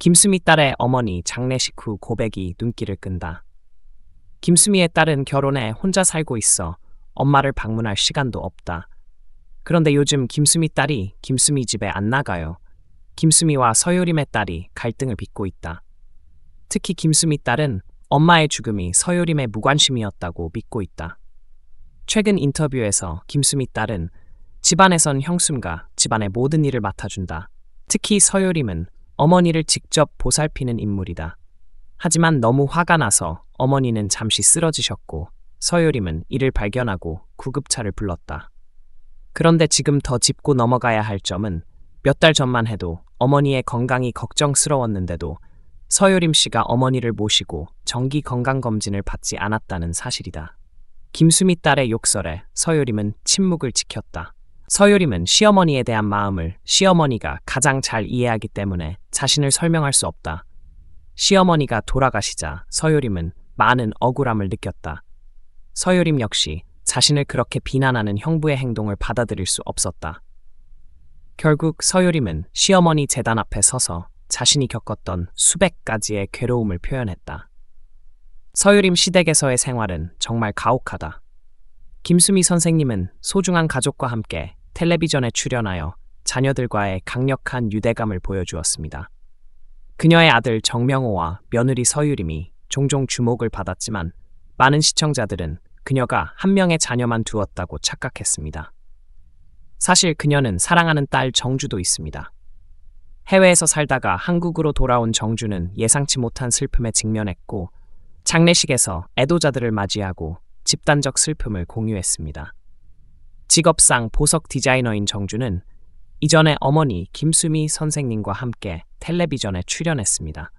김수미 딸의 어머니 장례식 후 고백이 눈길을 끈다. 김수미의 딸은 결혼해 혼자 살고 있어 엄마를 방문할 시간도 없다. 그런데 요즘 김수미 딸이 김수미 집에 안 나가요. 김수미와 서요림의 딸이 갈등을 빚고 있다. 특히 김수미 딸은 엄마의 죽음이 서요림의 무관심이었다고 믿고 있다. 최근 인터뷰에서 김수미 딸은 집안에선 형숨과 집안의 모든 일을 맡아준다. 특히 서요림은 어머니를 직접 보살피는 인물이다. 하지만 너무 화가 나서 어머니는 잠시 쓰러지셨고 서유림은 이를 발견하고 구급차를 불렀다. 그런데 지금 더 짚고 넘어가야 할 점은 몇 달 전만 해도 어머니의 건강이 걱정스러웠는데도 서유림 씨가 어머니를 모시고 정기 건강검진을 받지 않았다는 사실이다. 김수미 딸의 욕설에 서유림은 침묵을 지켰다. 서유림은 시어머니에 대한 마음을 시어머니가 가장 잘 이해하기 때문에 자신을 설명할 수 없다. 시어머니가 돌아가시자 서유림은 많은 억울함을 느꼈다. 서유림 역시 자신을 그렇게 비난하는 형부의 행동을 받아들일 수 없었다. 결국 서유림은 시어머니 재단 앞에 서서 자신이 겪었던 수백 가지의 괴로움을 표현했다. 서유림 시댁에서의 생활은 정말 가혹하다. 김수미 선생님은 소중한 가족과 함께 텔레비전에 출연하여 자녀들과의 강력한 유대감을 보여주었습니다. 그녀의 아들 정명호와 며느리 서유림이 종종 주목을 받았지만 많은 시청자들은 그녀가 한 명의 자녀만 두었다고 착각했습니다. 사실 그녀는 사랑하는 딸 정주도 있습니다. 해외에서 살다가 한국으로 돌아온 정주는 예상치 못한 슬픔에 직면했고 장례식에서 애도자들을 맞이하고 집단적 슬픔을 공유했습니다. 직업상 보석 디자이너인 정준은 이전에 어머니 김수미 선생님과 함께 텔레비전에 출연했습니다.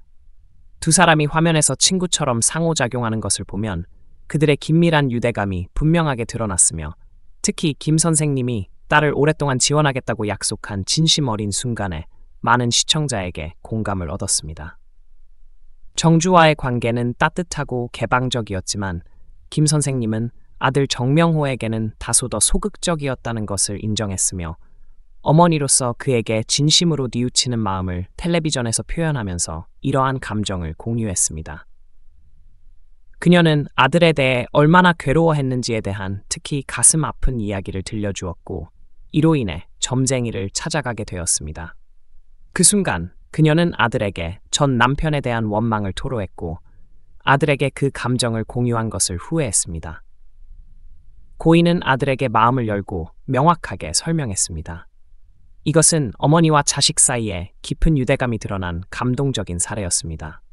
두 사람이 화면에서 친구처럼 상호작용하는 것을 보면 그들의 긴밀한 유대감이 분명하게 드러났으며 특히 김 선생님이 딸을 오랫동안 지원하겠다고 약속한 진심 어린 순간에 많은 시청자에게 공감을 얻었습니다. 정주와의 관계는 따뜻하고 개방적이었지만 김 선생님은 아들 정명호에게는 다소 더 소극적이었다는 것을 인정했으며 어머니로서 그에게 진심으로 뉘우치는 마음을 텔레비전에서 표현하면서 이러한 감정을 공유했습니다. 그녀는 아들에 대해 얼마나 괴로워했는지에 대한 특히 가슴 아픈 이야기를 들려주었고 이로 인해 점쟁이를 찾아가게 되었습니다. 그 순간 그녀는 아들에게 전 남편에 대한 원망을 토로했고 아들에게 그 감정을 공유한 것을 후회했습니다. 고인은 아들에게 마음을 열고 명확하게 설명했습니다. 이것은 어머니와 자식 사이에 깊은 유대감이 드러난 감동적인 사례였습니다.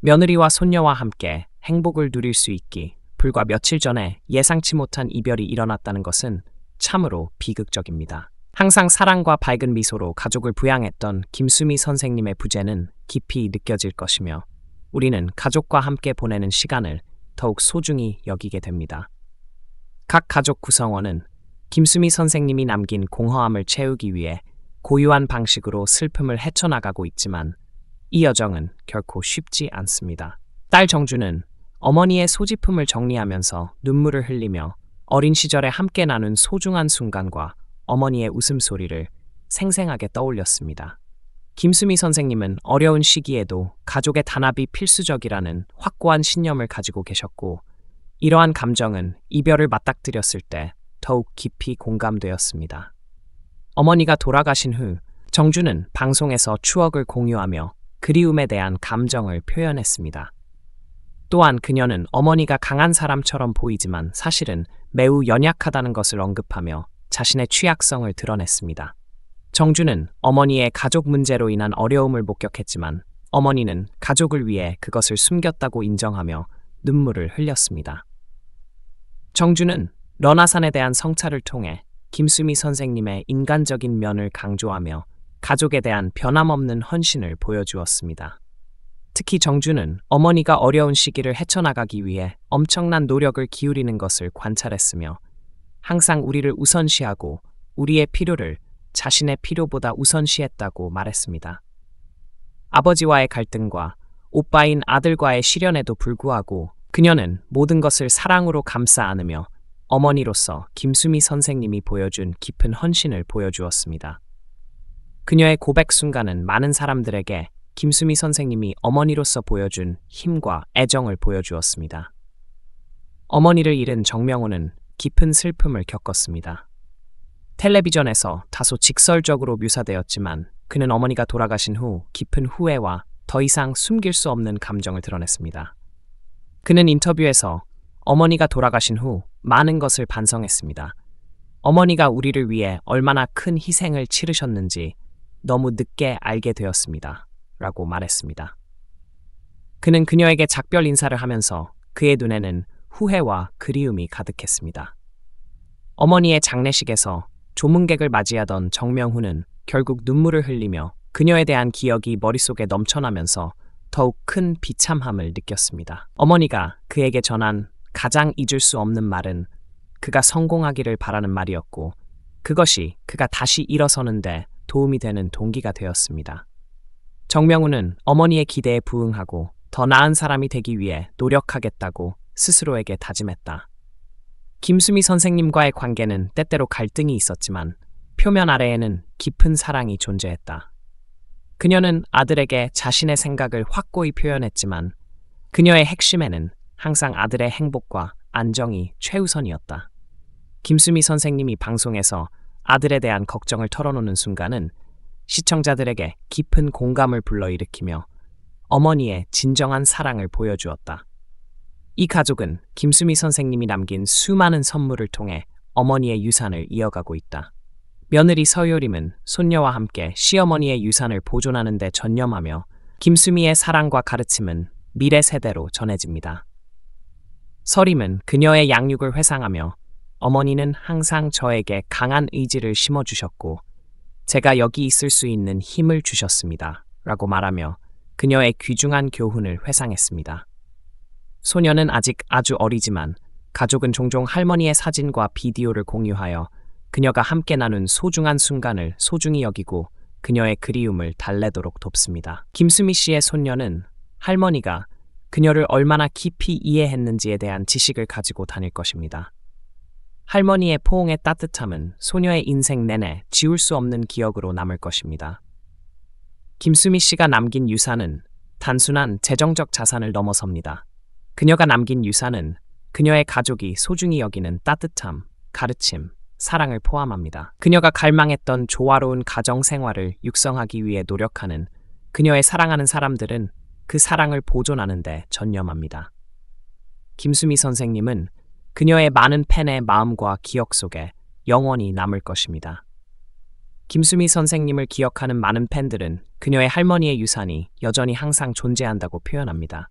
며느리와 손녀와 함께 행복을 누릴 수 있기 불과 며칠 전에 예상치 못한 이별이 일어났다는 것은 참으로 비극적입니다. 항상 사랑과 밝은 미소로 가족을 부양했던 김수미 선생님의 부재는 깊이 느껴질 것이며 우리는 가족과 함께 보내는 시간을 더욱 소중히 여기게 됩니다. 각 가족 구성원은 김수미 선생님이 남긴 공허함을 채우기 위해 고유한 방식으로 슬픔을 헤쳐나가고 있지만 이 여정은 결코 쉽지 않습니다. 딸 정주는 어머니의 소지품을 정리하면서 눈물을 흘리며 어린 시절에 함께 나눈 소중한 순간과 어머니의 웃음소리를 생생하게 떠올렸습니다. 김수미 선생님은 어려운 시기에도 가족의 단합이 필수적이라는 확고한 신념을 가지고 계셨고 이러한 감정은 이별을 맞닥뜨렸을 때 더욱 깊이 공감되었습니다. 어머니가 돌아가신 후정준은 방송에서 추억을 공유하며 그리움에 대한 감정을 표현했습니다. 또한 그녀는 어머니가 강한 사람처럼 보이지만 사실은 매우 연약하다는 것을 언급하며 자신의 취약성을 드러냈습니다. 정준은 어머니의 가족 문제로 인한 어려움을 목격했지만 어머니는 가족을 위해 그것을 숨겼다고 인정하며 눈물을 흘렸습니다. 정주는 러나산에 대한 성찰을 통해 김수미 선생님의 인간적인 면을 강조하며 가족에 대한 변함없는 헌신을 보여주었습니다. 특히 정주는 어머니가 어려운 시기를 헤쳐나가기 위해 엄청난 노력을 기울이는 것을 관찰했으며 항상 우리를 우선시하고 우리의 필요를 자신의 필요보다 우선시했다고 말했습니다. 아버지와의 갈등과 오빠인 아들과의 시련에도 불구하고 그녀는 모든 것을 사랑으로 감싸 안으며 어머니로서 김수미 선생님이 보여준 깊은 헌신을 보여주었습니다. 그녀의 고백 순간은 많은 사람들에게 김수미 선생님이 어머니로서 보여준 힘과 애정을 보여주었습니다. 어머니를 잃은 정명호는 깊은 슬픔을 겪었습니다. 텔레비전에서 다소 직설적으로 묘사되었지만 그는 어머니가 돌아가신 후 깊은 후회와 더 이상 숨길 수 없는 감정을 드러냈습니다. 그는 인터뷰에서 어머니가 돌아가신 후 많은 것을 반성했습니다. 어머니가 우리를 위해 얼마나 큰 희생을 치르셨는지 너무 늦게 알게 되었습니다. 라고 말했습니다. 그는 그녀에게 작별 인사를 하면서 그의 눈에는 후회와 그리움이 가득했습니다. 어머니의 장례식에서 조문객을 맞이하던 정명훈은 결국 눈물을 흘리며 그녀에 대한 기억이 머릿속에 넘쳐나면서 더욱 큰 비참함을 느꼈습니다. 어머니가 그에게 전한 가장 잊을 수 없는 말은 그가 성공하기를 바라는 말이었고 그것이 그가 다시 일어서는데 도움이 되는 동기가 되었습니다. 정명우는 어머니의 기대에 부응하고 더 나은 사람이 되기 위해 노력하겠다고 스스로에게 다짐했다. 김수미 선생님과의 관계는 때때로 갈등이 있었지만 표면 아래에는 깊은 사랑이 존재했다. 그녀는 아들에게 자신의 생각을 확고히 표현했지만 그녀의 핵심에는 항상 아들의 행복과 안정이 최우선이었다. 김수미 선생님이 방송에서 아들에 대한 걱정을 털어놓는 순간은 시청자들에게 깊은 공감을 불러일으키며 어머니의 진정한 사랑을 보여주었다. 이 가족은 김수미 선생님이 남긴 수많은 선물을 통해 어머니의 유산을 이어가고 있다. 며느리 서요림은 손녀와 함께 시어머니의 유산을 보존하는 데 전념하며 김수미의 사랑과 가르침은 미래 세대로 전해집니다. 서림은 그녀의 양육을 회상하며 어머니는 항상 저에게 강한 의지를 심어주셨고 제가 여기 있을 수 있는 힘을 주셨습니다. 라고 말하며 그녀의 귀중한 교훈을 회상했습니다. 소녀는 아직 아주 어리지만 가족은 종종 할머니의 사진과 비디오를 공유하여 그녀가 함께 나눈 소중한 순간을 소중히 여기고 그녀의 그리움을 달래도록 돕습니다. 김수미 씨의 손녀는 할머니가 그녀를 얼마나 깊이 이해했는지에 대한 지식을 가지고 다닐 것입니다. 할머니의 포옹의 따뜻함은 소녀의 인생 내내 지울 수 없는 기억으로 남을 것입니다. 김수미 씨가 남긴 유산은 단순한 재정적 자산을 넘어섭니다. 그녀가 남긴 유산은 그녀의 가족이 소중히 여기는 따뜻함, 가르침, 사랑을 포함합니다. 그녀가 갈망했던 조화로운 가정 생활을 육성하기 위해 노력하는 그녀의 사랑하는 사람들은 그 사랑을 보존하는데 전념합니다. 김수미 선생님은 그녀의 많은 팬의 마음과 기억 속에 영원히 남을 것입니다. 김수미 선생님을 기억하는 많은 팬들은 그녀의 할머니의 유산이 여전히 항상 존재한다고 표현합니다.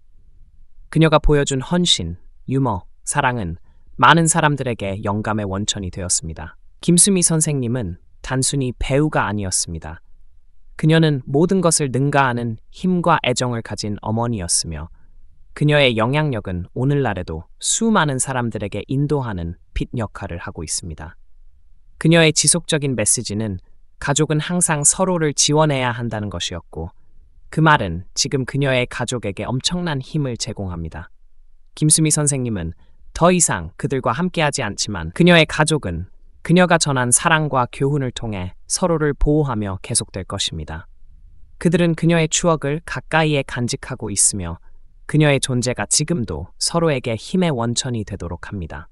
그녀가 보여준 헌신, 유머, 사랑은 많은 사람들에게 영감의 원천이 되었습니다. 김수미 선생님은 단순히 배우가 아니었습니다. 그녀는 모든 것을 능가하는 힘과 애정을 가진 어머니였으며 그녀의 영향력은 오늘날에도 수많은 사람들에게 인도하는 빛 역할을 하고 있습니다. 그녀의 지속적인 메시지는 가족은 항상 서로를 지원해야 한다는 것이었고 그 말은 지금 그녀의 가족에게 엄청난 힘을 제공합니다. 김수미 선생님은 더 이상 그들과 함께하지 않지만 그녀의 가족은 그녀가 전한 사랑과 교훈을 통해 서로를 보호하며 계속될 것입니다. 그들은 그녀의 추억을 가까이에 간직하고 있으며 그녀의 존재가 지금도 서로에게 힘의 원천이 되도록 합니다.